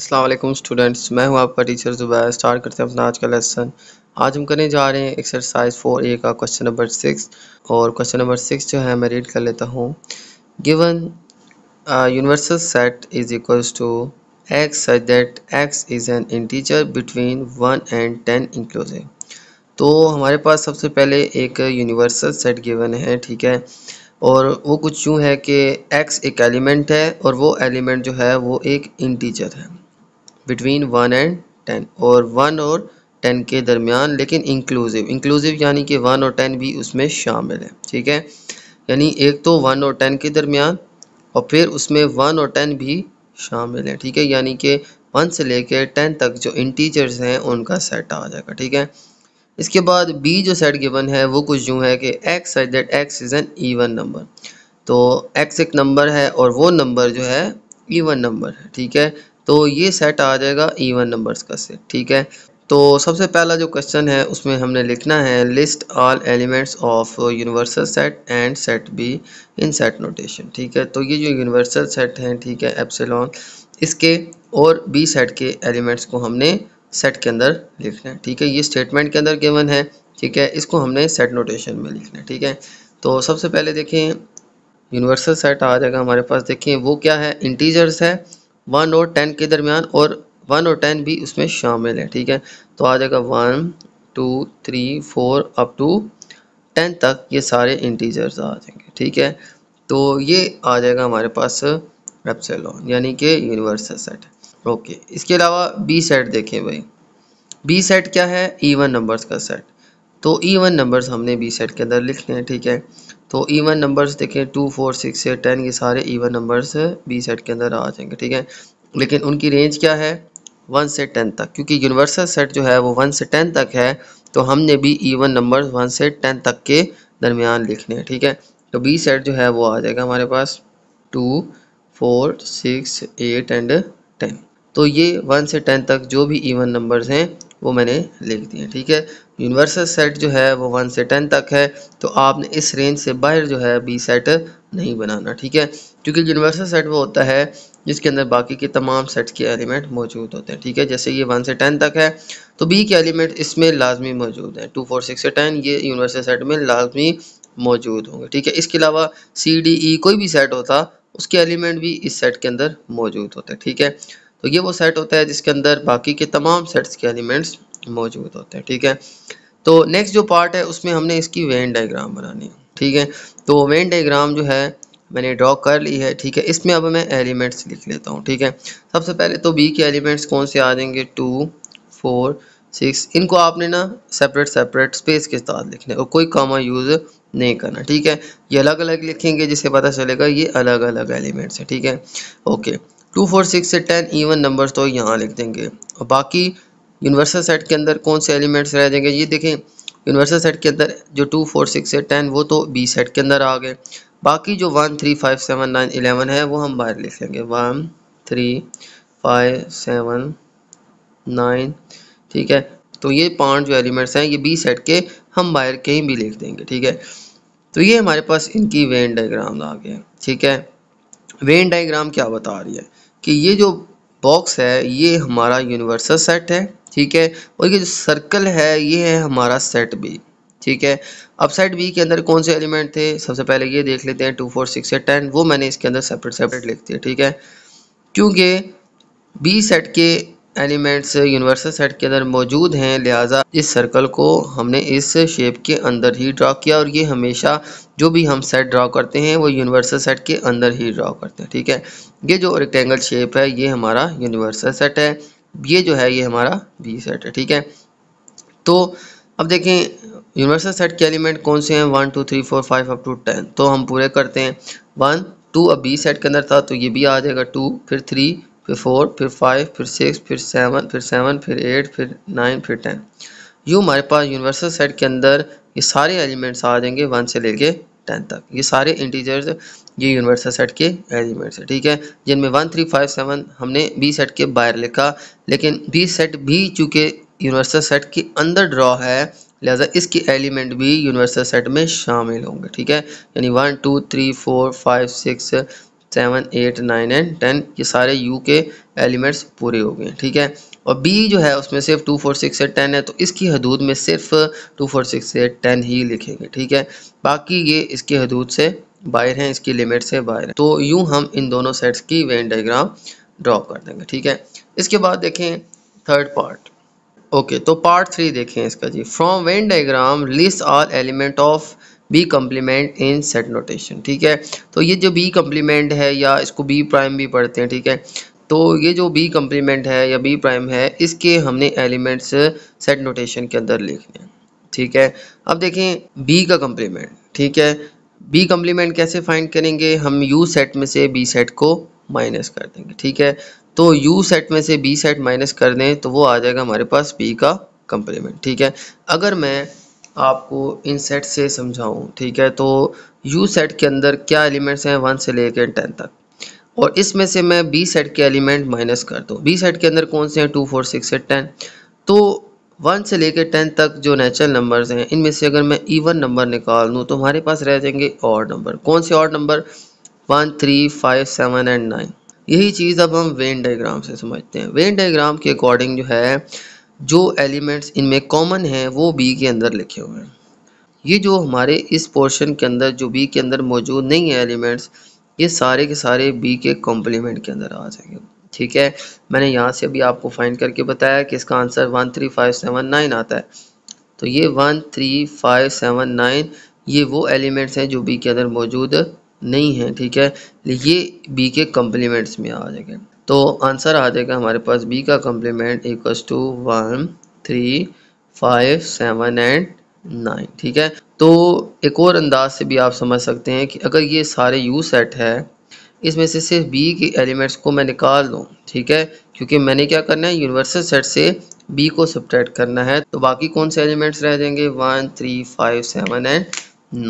Aslam students मैं हूं आपका टीचर ज़ुबैर स्टार्ट करते हैं अपना आज का लेसन आज हम करने जा रहे हैं एक्सरसाइज फोर ए का क्वेश्चन नंबर सिक्स और क्वेश्चन नंबर सिक्स जो है मैं रीड कर लेता हूं given universal set is equals to X such that X is an integer between one and ten inclusive तो हमारे पास सबसे पहले एक यूनिवर्सल सेट गिवन है ठीक है और वो कुछ यूँ है कि एक्स एक एलिमेंट है और वो एलिमेंट जो है वो एक इंटीजर है बिटवीन वन एंड टेन और वन और टेन के दरमियान लेकिन इंक्लूसिव इंक्लूसिव यानी कि वन और टेन भी उसमें शामिल है ठीक है यानी एक तो वन और टेन के दरमियान और फिर उसमें वन और टेन भी शामिल है ठीक है यानी कि वन से लेकर टेन तक जो इंटीजर्स हैं उनका सेट आ जाएगा ठीक है इसके बाद बी जो सेट गिवन है वो कुछ यूँ है कि X such that X is an even number तो एक्स एक नंबर है और वो नंबर जो है ईवन नंबर है ठीक है तो ये सेट आ जाएगा इवन e नंबर्स का सेट ठीक है तो सबसे पहला जो क्वेश्चन है उसमें हमने लिखना है list all elements of universal set and set B in set notation ठीक है तो ये जो यूनिवर्सल सेट हैं ठीक है एप्सिलॉन इसके और बी सेट के एलिमेंट्स को हमने सेट के अंदर लिखना है ठीक है ये स्टेटमेंट के अंदर गिवन है ठीक है इसको हमने सेट नोटेशन में लिखना है ठीक है तो सबसे पहले देखें यूनिवर्सल सेट आ जाएगा हमारे पास देखें वो क्या है इंटीजर्स है वन और टेन के दरमियान और वन और टेन भी उसमें शामिल है ठीक है तो आ जाएगा one two three four up to ten तक ये सारे इंटीजर्स आ जाएंगे ठीक है तो ये आ जाएगा हमारे पास एप्सलॉन यानी कि यूनिवर्सल सेट ओके इसके अलावा बी सेट देखें भाई बी सेट क्या है इवन e नंबर्स का सेट तो इवन नंबर्स हमने बी सेट के अंदर लिखने हैं ठीक है तो इवन नंबर्स देखें two four six eight ten ये सारे इवन नंबर्स बी सेट के अंदर आ जाएंगे ठीक है लेकिन उनकी रेंज क्या है वन से टेन तक क्योंकि यूनिवर्सल सेट जो है वो वन से टेन तक है तो हमने भी इवन नंबर वन से टेन तक के दरमियान लिखने हैं ठीक है तो बी सेट जो है वो आ जाएगा हमारे पास two four six eight and ten तो ये वन से टेन तक जो भी इवन नंबर्स हैं वो मैंने लिख दिए ठीक है यूनिवर्सल सेट जो है वो वन से टेन तक है तो आपने इस रेंज से बाहर जो है बी सेट नहीं बनाना ठीक है क्योंकि यूनिवर्सल सेट वो होता है जिसके अंदर बाकी के तमाम सेट्स के एलिमेंट मौजूद होते हैं ठीक है जैसे ये वन से टेन तक है तो बी के एलिमेंट इसमें लाजमी मौजूद हैं टू फोर सिक्स से टेन ये यूनिवर्सल सेट में लाजमी मौजूद होंगे ठीक है इसके अलावा सी डी ई कोई भी सेट होता उसके एलिमेंट भी इस सेट के अंदर मौजूद होते हैं ठीक है तो ये वो सेट होता है जिसके अंदर बाकी के तमाम सेट्स के एलिमेंट्स मौजूद होता है ठीक है तो नेक्स्ट जो पार्ट है उसमें हमने इसकी वेन डायग्राम बनानी है ठीक है तो वेन डायग्राम जो है मैंने ड्रॉ कर ली है ठीक है इसमें अब मैं एलिमेंट्स लिख लेता हूँ ठीक है सबसे पहले तो बी के एलिमेंट्स कौन से आ जाएंगे टू फोर सिक्स इनको आपने ना सेपरेट सेपरेट स्पेस के साथ लिखना है और कोई कॉमा यूज़ नहीं करना ठीक है ये अलग अलग लिखेंगे जिससे पता चलेगा ये अलग अलग एलिमेंट्स हैं ठीक है ओके टू फोर सिक्स से टेन इवन नंबर्स तो यहाँ लिख देंगे और बाकी यूनिवर्सल सेट के अंदर कौन से एलिमेंट्स रह जाएंगे ये देखें यूनिवर्सल सेट के अंदर जो two four six eight ten वो तो बी सेट के अंदर आ गए बाकी जो one three five seven nine eleven है वो हम बाहर लिख लेंगे one three five seven nine ठीक है तो ये पांच जो एलिमेंट्स हैं ये बी सेट के हम बाहर कहीं भी लिख देंगे ठीक है तो ये हमारे पास इनकी वेन डायग्राम आ गया ठीक है वेन डायग्राम क्या बता रही है कि ये जो बॉक्स है ये हमारा यूनिवर्सल सेट है ठीक है और ये जो सर्कल है ये है हमारा सेट बी ठीक है अब सेट बी के अंदर कौन से एलिमेंट थे सबसे पहले ये देख लेते हैं टू फोर सिक्स या टेन वो मैंने इसके अंदर सेपरेट सेपरेट लिख दिया ठीक है क्योंकि बी सेट के एलिमेंट्स यूनिवर्सल सेट के अंदर मौजूद हैं लिहाजा इस सर्कल को हमने इस शेप के अंदर ही ड्रा किया और ये हमेशा जो भी हम सेट ड्रा करते हैं वो यूनिवर्सल सेट के अंदर ही ड्रा करते हैं ठीक है ये जो रेक्टेंगल शेप है ये हमारा यूनिवर्सल सेट है ये जो है ये हमारा वी सेट है ठीक है तो अब देखें यूनिवर्सल सेट के एलिमेंट कौन से हैं one two three four five up to ten तो हम पूरे करते हैं वन टू अब बी सेट के अंदर था तो ये भी आ जाएगा टू फिर थ्री फिर फोर फिर फाइव फिर सिक्स फिर सेवन फिर सेवन फिर एट फिर नाइन फिर टेन यूँ हमारे पास यूनिवर्सल सेट के अंदर ये सारे एलिमेंट्स आ जाएंगे वन से लेके टेन तक ये सारे इंटीजर्स ये यूनिवर्सल सेट के एलिमेंट्स है ठीक है जिनमें वन थ्री फाइव सेवन हमने बी सेट के बाहर लिखा लेकिन बी सेट भी चूँकि यूनिवर्सल सेट के अंदर ड्रॉ है लिहाजा इसके एलिमेंट भी यूनिवर्सल सेट में शामिल होंगे ठीक है यानी one two three four five six seven eight nine and ten ये सारे यू के एलिमेंट्स पूरे हो गए ठीक है और बी जो है उसमें सिर्फ टू फोर सिक्स से टेन है तो इसकी हदूद में सिर्फ टू फोर सिक्स से टेन ही लिखेंगे ठीक है बाकी ये इसकी हदूद से बाहर हैं इसकी लिमिट से बाहर हैं तो यूँ हम इन दोनों सेट्स की वेन डाइग्राम ड्रॉ कर देंगे ठीक है इसके बाद देखें थर्ड पार्ट ओके तो पार्ट थ्री देखें इसका जी from Venn diagram list all element of B complement in set notation ठीक है तो ये जो बी कम्प्लीमेंट है या इसको बी प्राइम भी पढ़ते हैं ठीक है तो ये जो बी कम्प्लीमेंट है या बी प्राइम है इसके हमने एलिमेंट्स सेट नोटेशन के अंदर लिखने हैं ठीक है अब देखें बी का कम्प्लीमेंट ठीक है बी कम्प्लीमेंट कैसे फाइंड करेंगे हम यू सेट में से बी सेट को माइनस कर देंगे ठीक है तो यू सेट में से बी सेट माइनस कर दें तो वो आ जाएगा हमारे पास बी का कम्प्लीमेंट ठीक है अगर मैं आपको इन सेट से समझाऊं ठीक है तो यू सेट के अंदर क्या एलिमेंट्स हैं वन से लेकर टेन तक और इसमें से मैं बी सेट के एलिमेंट माइनस कर दूँ बी सेट के अंदर कौन से हैं two four six eight ten तो वन से लेकर टेन तक जो नेचुरल नंबर्स हैं इनमें से अगर मैं ईवन नंबर निकाल लूँ तो हमारे पास रह जाएंगे और नंबर कौन से और number one three five seven and nine यही चीज़ अब हम वेन डायग्राम से समझते हैं वेन डायग्राम के अकॉर्डिंग जो है जो एलिमेंट्स इनमें कॉमन हैं वो बी के अंदर लिखे हुए हैं ये जो हमारे इस पोर्शन के अंदर जो बी के अंदर मौजूद नहीं है एलिमेंट्स ये सारे के सारे बी के कॉम्प्लीमेंट के अंदर आ जाएंगे ठीक है मैंने यहाँ से अभी आपको फाइंड करके बताया कि इसका answer one three five seven nine आता है तो ये one three five seven nine ये वो एलिमेंट्स हैं जो बी के अंदर मौजूद नहीं है ठीक है ये बी के कम्प्लीमेंट्स में आ जाएंगे तो आंसर आ जाएगा हमारे पास बी का complement equals to one three five seven and nine ठीक है तो एक और अंदाज से भी आप समझ सकते हैं कि अगर ये सारे यू सेट है इसमें से सिर्फ बी के एलिमेंट्स को मैं निकाल दूँ ठीक है क्योंकि मैंने क्या करना है यूनिवर्सल सेट से बी को सब्ट्रैक्ट करना है तो बाकी कौन से एलिमेंट्स रह जाएंगे one three five seven and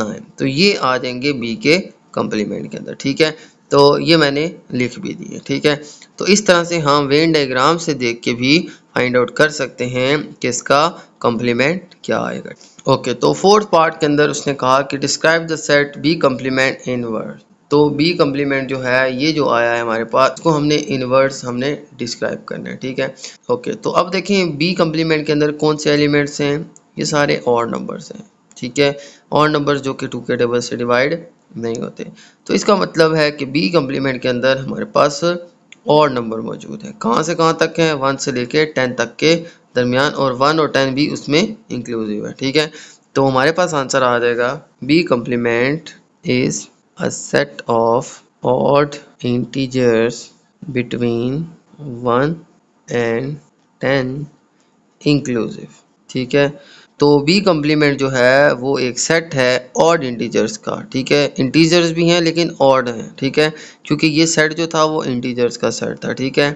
nine तो ये आ जाएंगे बी के कंप्लीमेंट के अंदर ठीक है तो ये मैंने लिख भी दिए ठीक है तो इस तरह से हम वेन डायग्राम से देख के भी फाइंड आउट कर सकते हैं कि इसका कम्प्लीमेंट क्या आएगा ओके तो फोर्थ पार्ट के अंदर उसने कहा कि describe the set B complement in word तो बी कम्प्लीमेंट जो है ये जो आया है हमारे पास इसको हमने इनवर्स हमने डिस्क्राइब करना है ठीक है ओके तो अब देखें बी कम्प्लीमेंट के अंदर कौन से एलिमेंट्स हैं ये सारे और नंबर्स हैं ठीक है और नंबर्स जो कि टू के टेबल से डिवाइड नहीं होते तो इसका मतलब है कि बी कम्प्लीमेंट के अंदर हमारे पास और नंबर मौजूद हैं कहाँ से कहाँ तक हैं वन से लेके टेन तक के दरमियान और वन और टेन भी उसमें इंक्लूसिव है ठीक है तो हमारे पास आंसर आ जाएगा B complement is a set of odd integers between one and ten inclusive ठीक है तो बी कम्प्लीमेंट जो है वो एक सेट है ऑड इंटीजर्स का ठीक है इंटीजर्स भी हैं लेकिन ऑड हैं ठीक है क्योंकि ये सेट जो था वो इंटीजर्स का सेट था ठीक है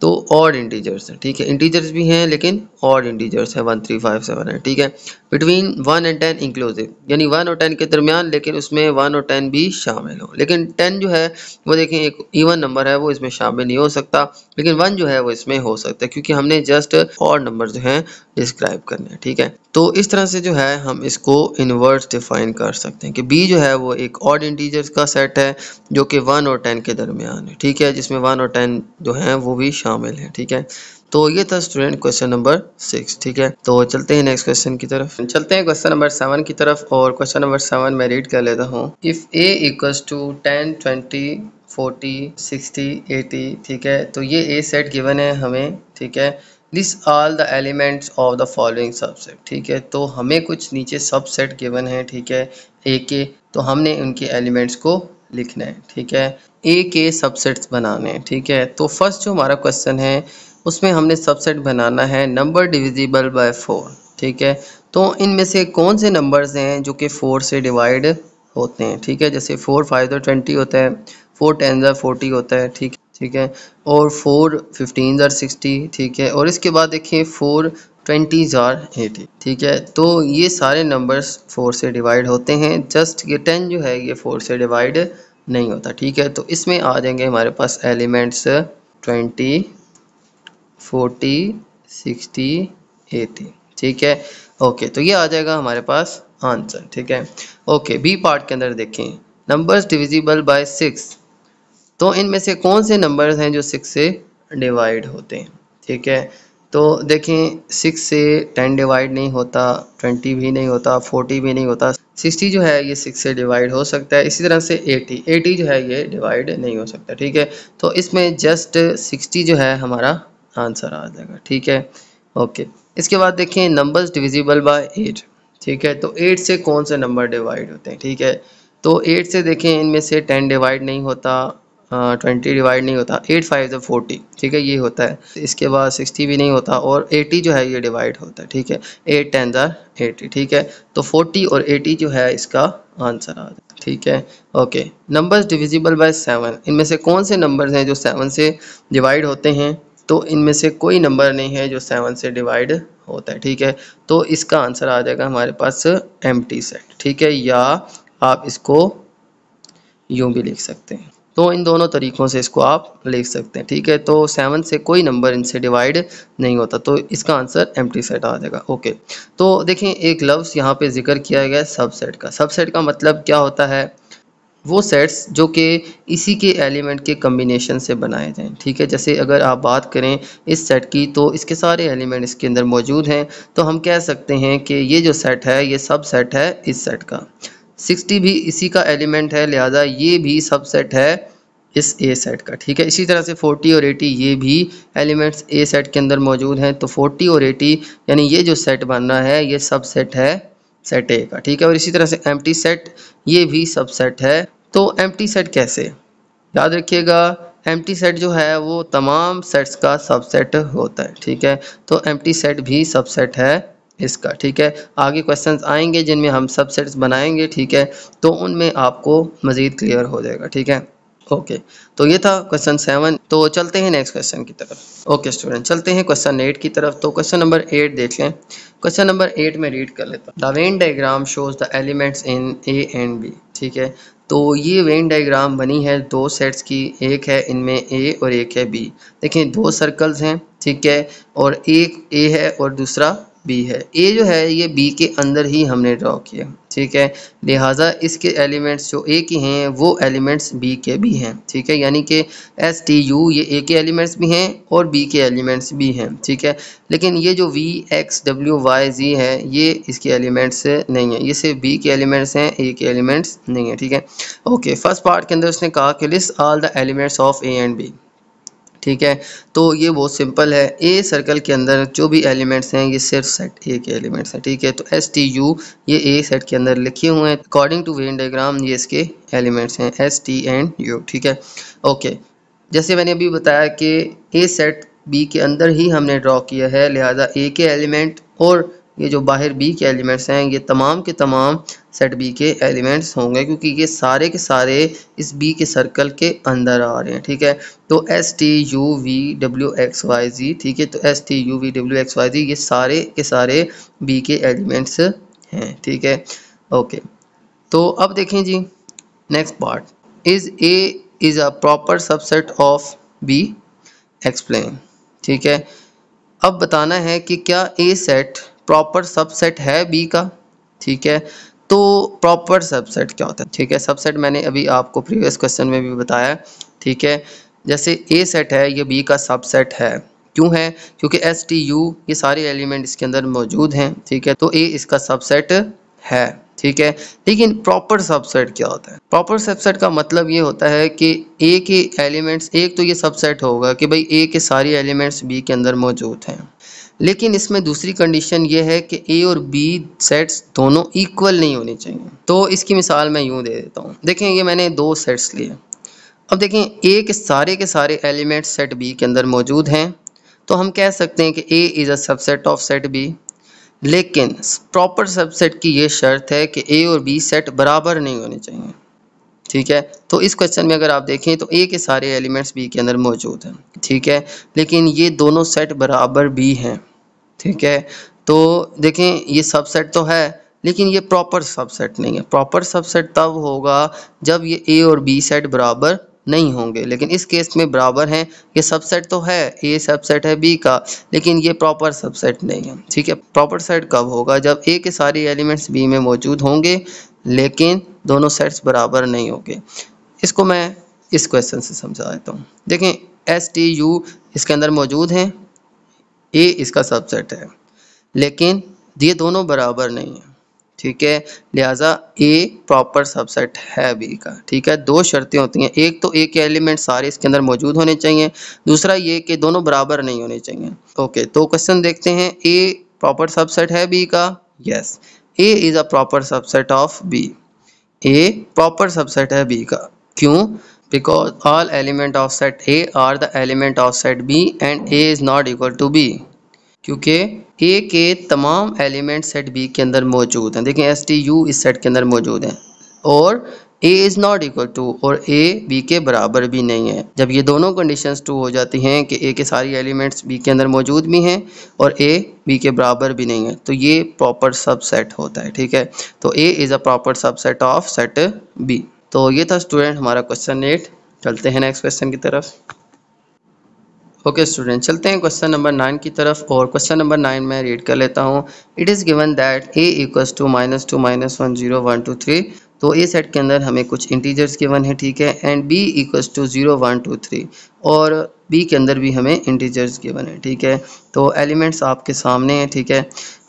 तो ऑड इंटीजर्स है ठीक है इंटीजर्स भी हैं लेकिन ऑड इंटीजर्स है वन थ्री फाइव सेवन है ठीक है between one and ten inclusive यानी वन और टेन के दरमियान लेकिन उसमें वन और टेन भी शामिल हो लेकिन टेन जो है वो देखें एक इवन नंबर है वो इसमें शामिल नहीं हो सकता लेकिन वन जो है वो इसमें हो सकता है क्योंकि हमने जस्ट ऑड नंबर जो हैं डिस्क्राइब करने हैं ठीक है तो इस तरह से जो है हम इसको इनवर्स डिफाइन कर सकते हैं कि बी जो है वो एक ऑड इंटीजर्स का सेट है जो कि वन और टेन के दरमियान है ठीक है जिसमें वन और टेन जो है वो भी शामिल है ठीक है तो ये था स्टूडेंट क्वेश्चन नंबर सिक्स ठीक है तो चलते हैं नेक्स्ट क्वेश्चन की तरफ चलते हैं क्वेश्चन नंबर सेवन की तरफ और क्वेश्चन नंबर सेवन मैं रीड कर लेता हूँ if A two ten twenty forty sixty eighty ठीक है तो ये ए सेट गिवन है हमें ठीक है this all the elements of the following subset ठीक है तो हमें कुछ नीचे सबसेट गिवन है ठीक है ए के तो हमने उनके एलिमेंट्स को लिखना है ठीक है ए के सबसेट्स बनाने ठीक है तो फर्स्ट जो हमारा क्वेश्चन है उसमें हमने सबसेट बनाना है नंबर डिविजिबल बाय फोर ठीक है तो इनमें से कौन से नंबर्स हैं जो कि फोर से डिवाइड होते हैं ठीक है जैसे फोर फाइव ज़र ट्वेंटी होता है फोर टेन ज़र फोर्टी होता है ठीक ठीक है और फोर फिफ्टीन ज़र सिक्सटी ठीक है और इसके बाद देखिए फोर ट्वेंटी ज़ार एटी ठीक है तो ये सारे नंबर्स फोर से डिवाइड होते हैं जस्ट ये टेन जो है ये फोर से डिवाइड नहीं होता ठीक है तो इसमें आ जाएंगे हमारे पास elements twenty forty sixty eighty ठीक है ओके तो ये आ जाएगा हमारे पास आंसर ठीक है ओके बी पार्ट के अंदर देखें नंबर्स डिविजिबल बाय सिक्स तो इनमें से कौन से नंबर्स हैं जो सिक्स से डिवाइड होते हैं ठीक है तो देखें सिक्स से टेन डिवाइड नहीं होता ट्वेंटी भी नहीं होता फोर्टी भी नहीं होता सिक्सटी जो है ये सिक्स से डिवाइड हो सकता है इसी तरह से एटी एटी जो है ये डिवाइड नहीं हो सकता ठीक है तो इसमें जस्ट सिक्सटी जो है हमारा आंसर आ जाएगा ठीक है ओके इसके बाद देखें नंबर्स डिविजिबल बाय एट ठीक है तो एट से कौन से नंबर डिवाइड होते हैं ठीक है तो एट से देखें इनमें से टेन डिवाइड नहीं होता ट्वेंटी हाँ, डिवाइड नहीं होता एट फाइव ज़ फोर्टी ठीक है ये होता है इसके बाद सिक्सटी भी नहीं होता और एटी जो है ये डिवाइड होता है ठीक है एट टेन ज़ार एटी ठीक है तो फोर्टी और एटी जो है इसका आंसर आ जाए ठीक है okay numbers divisible by seven इनमें से कौन से नंबर्स हैं जो सेवन से डिवाइड होते हैं तो इनमें से कोई नंबर नहीं है जो सेवन से डिवाइड होता है ठीक है तो इसका आंसर आ जाएगा हमारे पास एम सेट ठीक है या आप इसको यूँ भी लिख सकते हैं तो इन दोनों तरीक़ों से इसको आप लिख सकते हैं ठीक है तो सेवन से कोई नंबर इनसे डिवाइड नहीं होता तो इसका आंसर एम सेट आ जाएगा ओके तो देखें एक लफ्ज़ यहाँ पे जिक्र किया गया है सबसेट का सबसेट का मतलब क्या होता है वो सेट्स जो कि इसी के एलिमेंट के कम्बिनेशन से बनाए जाएँ ठीक है जैसे अगर आप बात करें इस सेट की तो इसके सारे एलिमेंट इसके अंदर मौजूद हैं तो हम कह सकते हैं कि ये जो सेट है ये सब सेट है इस सेट का सिक्सटी भी इसी का एलिमेंट है लिहाजा ये भी सबसेट है इस ए सेट का ठीक है इसी तरह से 40 और 80 ये भी एलिमेंट्स ए सेट के अंदर मौजूद हैं तो 40 और 80 यानी ये जो सेट बन रहा है ये सब सेट है सेट ए का ठीक है और इसी तरह से एम सेट ये भी सब सेट है तो एम सेट कैसे याद रखिएगा एम सेट जो है वो तमाम सेट्स का सबसेट होता है ठीक है तो एम सेट भी सबसेट है इसका ठीक है आगे क्वेश्चंस आएंगे जिनमें हम सबसेट्स बनाएंगे ठीक है तो उनमें आपको मज़ीद क्लियर हो जाएगा ठीक है ओके तो ये था क्वेश्चन सेवन तो चलते हैं नेक्स्ट क्वेश्चन की तरफ ओके स्टूडेंट चलते हैं क्वेश्चन एट की तरफ तो क्वेश्चन नंबर एट देख लें क्वेश्चन नंबर एट में रीड कर लेता हूँ the Venn diagram shows the elements in A and B ठीक है तो ये वेन डाइग्राम बनी है दो सेट्स की एक है इनमें ए और एक है बी देखें दो सर्कल्स हैं ठीक है और एक ए है और दूसरा बी है ए जो है ये बी के अंदर ही हमने ड्रॉ किया ठीक है लिहाजा इसके एलिमेंट्स जो ए के हैं वो एलिमेंट्स बी के भी हैं ठीक है यानी कि एस टी यू ये ए के एलिमेंट्स भी हैं और बी के एलिमेंट्स भी हैं ठीक है लेकिन ये जो V X W Y Z है ये इसके एलिमेंट्स नहीं है ये सिर्फ बी के एलिमेंट्स हैं ए के एलिमेंट्स नहीं है ठीक है ओके फर्स्ट पार्ट के अंदर उसने कहा कि list all the elements of A and B ठीक है तो ये बहुत सिंपल है ए सर्कल के अंदर जो भी एलिमेंट्स हैं ये सिर्फ सेट ए के एलिमेंट्स हैं ठीक है तो एस टी यू ये ए सेट के अंदर लिखे हुए हैं अकॉर्डिंग टू वेन डायग्राम ये इसके एलिमेंट्स हैं एस टी एंड यू ठीक है ओके जैसे मैंने अभी बताया कि ए सेट बी के अंदर ही हमने ड्रॉ किया है लिहाजा ए के एलिमेंट और ये जो बाहर बी के एलिमेंट्स हैं ये तमाम के तमाम सेट बी के एलिमेंट्स होंगे क्योंकि ये सारे के सारे इस बी के सर्कल के अंदर आ रहे हैं ठीक है तो S T U V W X Y Z ठीक है तो S T U V W X Y Z ये सारे के सारे बी के एलिमेंट्स हैं ठीक है ओके तो अब देखें जी next part is A is a proper subset of B explain ठीक है अब बताना है कि क्या ए सेट प्रॉपर सबसेट है बी का ठीक है तो प्रॉपर सबसेट क्या होता है ठीक है सबसेट मैंने अभी आपको प्रीवियस क्वेश्चन में भी बताया ठीक है जैसे ए सेट है ये बी का सबसेट है क्यों है क्योंकि एस टी यू ये सारे एलिमेंट इसके अंदर मौजूद हैं ठीक है तो ए इसका सबसेट है ठीक है लेकिन प्रॉपर सबसेट क्या होता है प्रॉपर सबसेट का मतलब ये होता है कि ए के एलिमेंट्स एक तो ये सबसेट होगा कि भाई ए के सारे एलिमेंट्स बी के अंदर मौजूद हैं लेकिन इसमें दूसरी कंडीशन ये है कि ए और बी सेट्स दोनों इक्वल नहीं होने चाहिए तो इसकी मिसाल मैं यूँ दे देता हूँ देखें ये मैंने दो सेट्स लिए अब देखें ए के सारे के सारे एलिमेंट सेट बी के अंदर मौजूद हैं तो हम कह सकते हैं कि A is a subset of set B लेकिन प्रॉपर सबसेट की ये शर्त है कि ए और बी सेट बराबर नहीं होने चाहिए ठीक है तो इस क्वेश्चन में अगर आप देखें तो ए के सारे एलिमेंट्स बी के अंदर मौजूद हैं ठीक है लेकिन ये दोनों सेट बराबर भी हैं ठीक है तो देखें ये सबसेट तो है लेकिन ये प्रॉपर सबसेट नहीं है प्रॉपर सबसेट तब होगा जब ये ए और बी सेट बराबर नहीं होंगे लेकिन इस केस में बराबर हैं ये सबसेट तो है ए सबसेट है बी का लेकिन ये प्रॉपर सबसेट नहीं है ठीक है प्रॉपर सेट कब होगा जब ए के सारे एलिमेंट्स बी में मौजूद होंगे लेकिन दोनों सेट्स बराबर नहीं होंगे इसको मैं इस क्वेश्चन से समझा देता हूँ देखें एस टी यू इसके अंदर मौजूद हैं ए इसका सबसेट है लेकिन ये दोनों बराबर नहीं है ठीक है लिहाजा ए प्रॉपर सबसेट है बी का ठीक है दो शर्तें होती हैं एक तो ए के एलिमेंट सारे इसके अंदर मौजूद होने चाहिए दूसरा ये कि दोनों बराबर नहीं होने चाहिए ओके तो क्वेश्चन देखते हैं ए प्रॉपर सबसेट है बी का yes A is a proper subset of B A proper subset है बी का क्यों because all element of set A are the element of set B and A is not equal to B क्योंकि A के तमाम element set B के अंदर मौजूद हैं देखिए एस टी यू इस सेट के अंदर मौजूद हैं और A is not equal to और ए बी के बराबर भी नहीं है जब ये दोनों कंडीशंस टू हो जाती हैं कि ए के सारी एलिमेंट्स बी के अंदर मौजूद भी हैं और ए बी के बराबर भी नहीं है तो ये प्रॉपर सबसेट होता है ठीक है तो A is a proper subset of set B तो ये था स्टूडेंट हमारा क्वेश्चन एट चलते हैं नेक्स्ट क्वेश्चन की तरफ ओके okay, स्टूडेंट चलते हैं क्वेश्चन नंबर नाइन की तरफ और क्वेश्चन नंबर नाइन में रीड कर लेता हूँ it is given that A equals to minus two minus one zero one two three तो ए सेट के अंदर हमें कुछ इंटीजर्स के वन है ठीक है and B equals to zero one two three और बी के अंदर भी हमें इंटीजर्स के वन है ठीक है तो एलिमेंट्स आपके सामने हैं ठीक है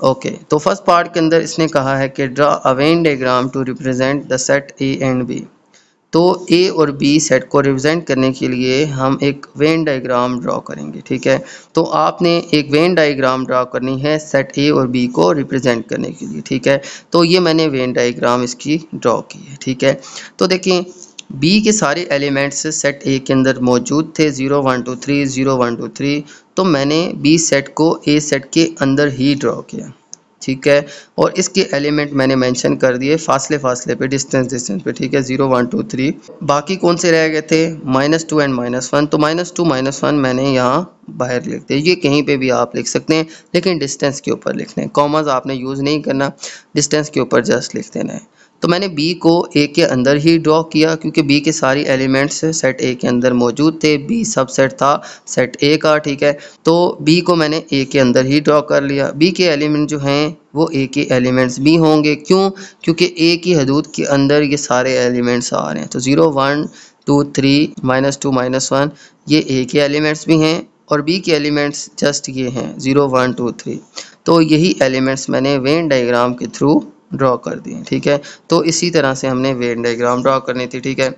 ओके तो फर्स्ट पार्ट के अंदर इसने कहा है कि draw a Venn diagram to represent the set A and B तो ए और बी सेट को रिप्रेजेंट करने के लिए हम एक वेन डायग्राम ड्रा करेंगे ठीक है तो आपने एक वेन डायग्राम ड्रा करनी है सेट ए और बी को रिप्रेजेंट करने के लिए ठीक है तो ये मैंने वेन डायग्राम इसकी ड्रा की है ठीक है तो देखें बी के सारे एलिमेंट्स सेट ए के अंदर मौजूद थे zero one two three zero one two three तो मैंने बी सेट को ए सेट के अंदर ही ड्रा किया ठीक है और इसके एलिमेंट मैंने मेंशन कर दिए फासले फासले पे डिस्टेंस डिस्टेंस पे ठीक है जीरो वन टू थ्री बाकी कौन से रह गए थे minus two and minus one तो माइनस टू माइनस वन मैंने यहाँ बाहर लिख दिया ये कहीं पे भी आप लिख सकते हैं लेकिन डिस्टेंस के ऊपर लिखना है कॉमर्स आपने यूज़ नहीं करना डिस्टेंस के ऊपर जस्ट लिख देना है तो मैंने बी को ए के अंदर ही ड्रॉ किया क्योंकि बी के सारे एलिमेंट्स सेट ए के अंदर मौजूद थे बी सब सेट था सेट ए का ठीक है तो बी को मैंने ए के अंदर ही ड्रॉ कर लिया बी के एलिमेंट जो हैं वो ए के एलिमेंट्स भी होंगे क्यों क्योंकि ए की हदूद के अंदर ये सारे एलिमेंट्स आ रहे हैं तो zero one two three minus two minus one ये ए के एलिमेंट्स भी हैं और बी के एलिमेंट्स जस्ट ये हैं ज़ीरो वन टू थ्री तो यही एलिमेंट्स मैंने वेन डाइग्राम के थ्रू ड्रॉ कर दिए ठीक है तो इसी तरह से हमने वेन डायग्राम ड्रॉ करनी थी ठीक है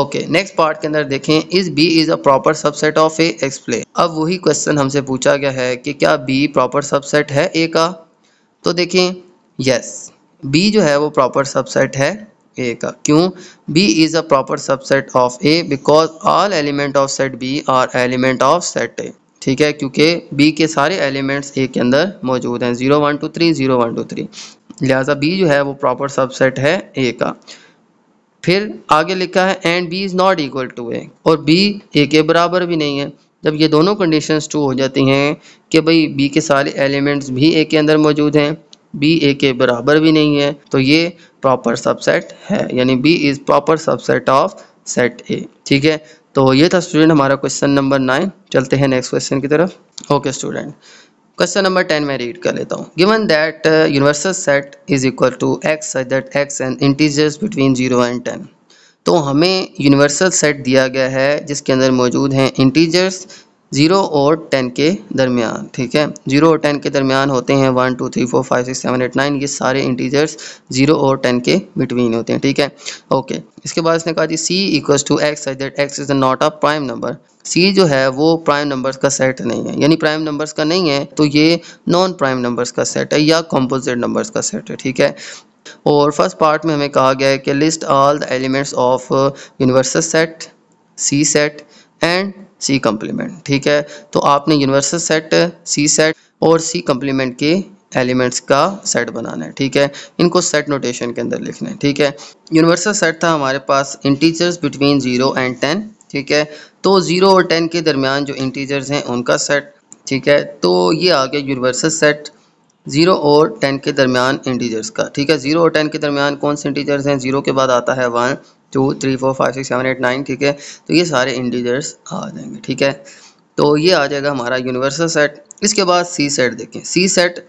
ओके नेक्स्ट पार्ट के अंदर देखें इस B is a proper subset of A explain अब वही क्वेश्चन हमसे पूछा गया है कि क्या बी प्रॉपर सबसेट है ए का तो देखें यस बी जो है वो प्रॉपर सबसेट है ए का क्यों B is a proper subset of A because all element of set B are element of set A ठीक है क्योंकि बी के सारे एलिमेंट्स ए के अंदर मौजूद हैं zero one two three zero one two three लिहाजा बी जो है वो प्रॉपर सबसेट है ए का फिर आगे लिखा है and B is not equal to A और बी ए के बराबर भी नहीं है जब ये दोनों कंडीशंस टू हो जाती हैं कि भाई बी के सारे एलिमेंट्स भी ए के अंदर मौजूद हैं बी ए के बराबर भी नहीं है तो ये प्रॉपर सबसेट है यानी B is proper subset of set A ठीक है तो ये था स्टूडेंट हमारा क्वेश्चन नंबर नाइन चलते हैं नेक्स्ट क्वेश्चन की तरफ okay student question number ten में रीड कर लेता हूँ given that universal set is equal to X that X and integers between zero and ten तो हमें यूनिवर्सल सेट दिया गया है जिसके अंदर मौजूद हैं इंटीजर्स ज़ीरो और टेन के दरमियान ठीक है ज़ीरो और टेन के दरमियान होते हैं one two three four five six seven eight nine ये सारे इंटीजर्स ज़ीरो और टेन के बिटवीन होते हैं ठीक है ओके इसके बाद इसने कहा जी C equals to X as that X is not a prime number C जो है वो प्राइम नंबर्स का सेट नहीं है यानी प्राइम नंबर्स का नहीं है तो ये नॉन प्राइम नंबर्स का सेट है या कॉम्पोजिट नंबर्स का सेट है ठीक है और फर्स्ट पार्ट में हमें कहा गया है कि list all the elements of universal set C set and C complement ठीक है तो आपने यूनिवर्सल सेट सी सेट और सी कम्प्लीमेंट के एलिमेंट्स का सेट बनाना है ठीक है इनको सेट नोटेशन के अंदर लिखना है ठीक है यूनिवर्सल सेट था हमारे पास integers between zero and ten ठीक है तो ज़ीरो और टेन के दरमियान जो इंटीजर्स हैं उनका सेट ठीक है तो ये आ गया यूनिवर्सल सेट ज़ीरो और टेन के दरमियान इंटीजर्स का ठीक है ज़ीरो और टेन के दरमियान कौन से इंटीजर्स हैं ज़ीरो के बाद आता है one two three four five six seven eight nine ठीक है तो ये सारे इंटीजर्स आ जाएंगे ठीक है तो ये आ जाएगा हमारा यूनिवर्सल सेट इसके बाद सी सेट देखें C set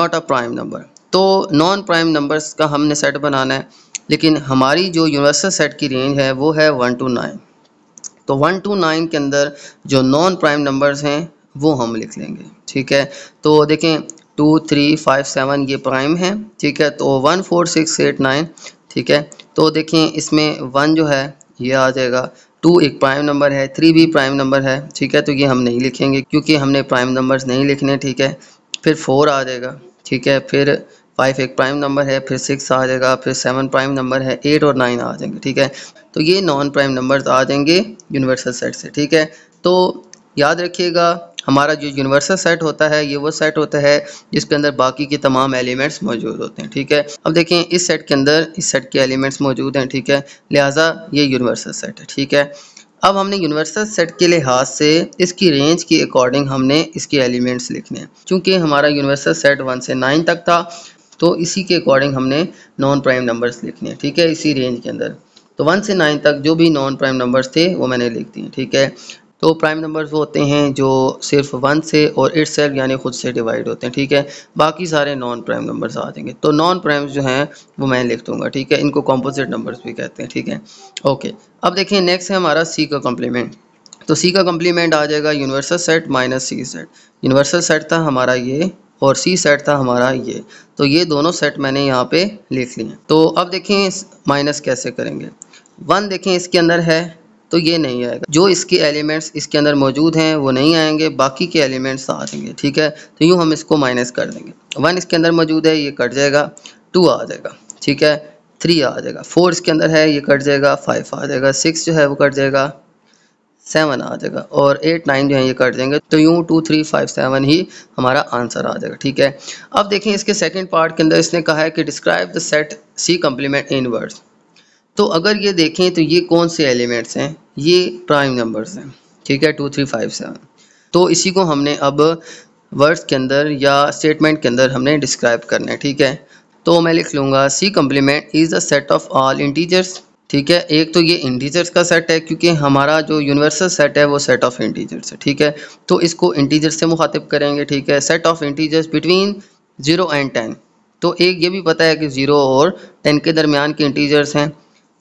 not a prime number तो नॉन प्राइम नंबर्स का हमने सेट बनाना है लेकिन हमारी जो यूनिवर्सल सेट की रेंज है वो है वन टू नाइन तो वन टू नाइन के अंदर जो नॉन प्राइम नंबर्स हैं वो हम लिख लेंगे ठीक है तो देखें टू थ्री फाइव सेवन ये प्राइम है ठीक है तो one four six eight nine ठीक है तो देखें इसमें वन जो है ये आ जाएगा टू एक प्राइम नंबर है थ्री भी प्राइम नंबर है ठीक है तो ये हम नहीं लिखेंगे क्योंकि हमने प्राइम नंबर्स नहीं लिखने ठीक है फिर फोर आ जाएगा ठीक है फिर फाइव एक प्राइम नंबर है फिर सिक्स आ जाएगा फिर सेवन प्राइम नंबर है एट और नाइन आ जाएंगे ठीक है तो ये नॉन प्राइम नंबर्स आ जाएंगे यूनिवर्सल सेट से ठीक है तो याद रखिएगा हमारा जो यूनिवर्सल सेट होता है ये वो सेट होता है जिसके अंदर बाकी के तमाम एलिमेंट्स मौजूद होते हैं ठीक है अब देखें इस सेट के अंदर इस सेट के एलिमेंट्स मौजूद हैं ठीक है लिहाजा ये यूनिवर्सल सेट है ठीक है अब हमने यूनिवर्सल सेट के लिहाज से इसकी रेंज के अकॉर्डिंग हमने इसके एलिमेंट्स लिखने हैं चूँकि हमारा यूनिवर्सल सेट वन से नाइन तक था तो इसी के अकॉर्डिंग हमने नॉन प्राइम नंबर्स लिखने हैं ठीक है इसी रेंज के अंदर तो वन से नाइन तक जो भी नॉन प्राइम नंबर्स थे वो मैंने लिख दिए ठीक है तो प्राइम नंबर्स वो होते हैं जो सिर्फ वन से और इट सेल्फ यानी खुद से डिवाइड होते हैं ठीक है बाकी सारे नॉन प्राइम नंबर्स आ जाएंगे तो नॉन प्राइम्स जो हैं वो मैं लिख दूंगा ठीक है इनको कॉम्पोजिट नंबर्स भी कहते हैं ठीक है ओके अब देखिए नेक्स्ट है हमारा सी का कॉम्प्लीमेंट तो सी का कॉम्प्लीमेंट आ जाएगा universal set minus C set universal set था हमारा ये और सी सेट था हमारा ये तो ये दोनों सेट मैंने यहाँ पे लिख लिए तो अब देखें माइनस कैसे करेंगे वन देखें इसके अंदर है तो ये नहीं आएगा जो इसके एलिमेंट्स इसके अंदर मौजूद हैं वो नहीं आएंगे बाकी के एलिमेंट्स आ जाएंगे ठीक है तो यूँ हम इसको माइनस कर देंगे वन इसके अंदर मौजूद है ये कट जाएगा टू आ जाएगा ठीक है थ्री आ जाएगा फोर इसके अंदर है ये कट जाएगा फाइव आ जाएगा सिक्स जो है वो कट जाएगा सेवन आ जाएगा और एट नाइन जो है ये कट जाएंगे तो यूँ टू थ्री फाइव सेवन ही हमारा आंसर आ जाएगा ठीक है अब देखें इसके सेकंड पार्ट के अंदर इसने कहा है कि describe the set C complement in words तो अगर ये देखें तो ये कौन से एलिमेंट्स हैं ये प्राइम नंबर्स हैं ठीक है टू थ्री फाइव सेवन तो इसी को हमने अब वर्ड्स के अंदर या स्टेटमेंट के अंदर हमने डिस्क्राइब करना है ठीक है तो मैं लिख लूँगा C complement is the set of all integers ठीक है एक तो ये इंटीजर्स का सेट है क्योंकि हमारा जो यूनिवर्सल सेट है वो सेट ऑफ इंटीजर्स है ठीक है तो इसको इंटीजर्स से मुखातिब करेंगे ठीक है set of integers between zero and ten तो एक ये भी पता है कि ज़ीरो और टेन के दरमियान के इंटीजर्स हैं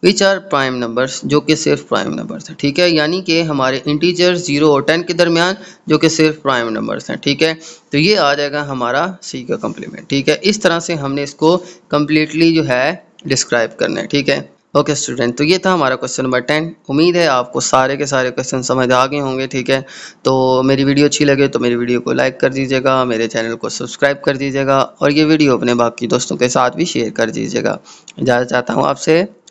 विच आर प्राइम नंबर्स जो कि सिर्फ प्राइम नंबर्स हैं ठीक है यानी कि हमारे इंटीजर जीरो और टेन के दरमियान जो कि सिर्फ प्राइम नंबर्स हैं ठीक है तो ये आ जाएगा हमारा सी का कम्प्लीमेंट ठीक है इस तरह से हमने इसको कम्प्लीटली जो है डिस्क्राइब करना है ठीक है ओके स्टूडेंट तो ये था हमारा क्वेश्चन नंबर टेन उम्मीद है आपको सारे के सारे क्वेश्चन समझ आ गए होंगे ठीक है तो मेरी वीडियो अच्छी लगे तो मेरी वीडियो को लाइक कर दीजिएगा मेरे चैनल को सब्सक्राइब कर दीजिएगा और ये वीडियो अपने बाकी दोस्तों के साथ भी शेयर कर दीजिएगा इजाज़त चाहता हूँ आपसे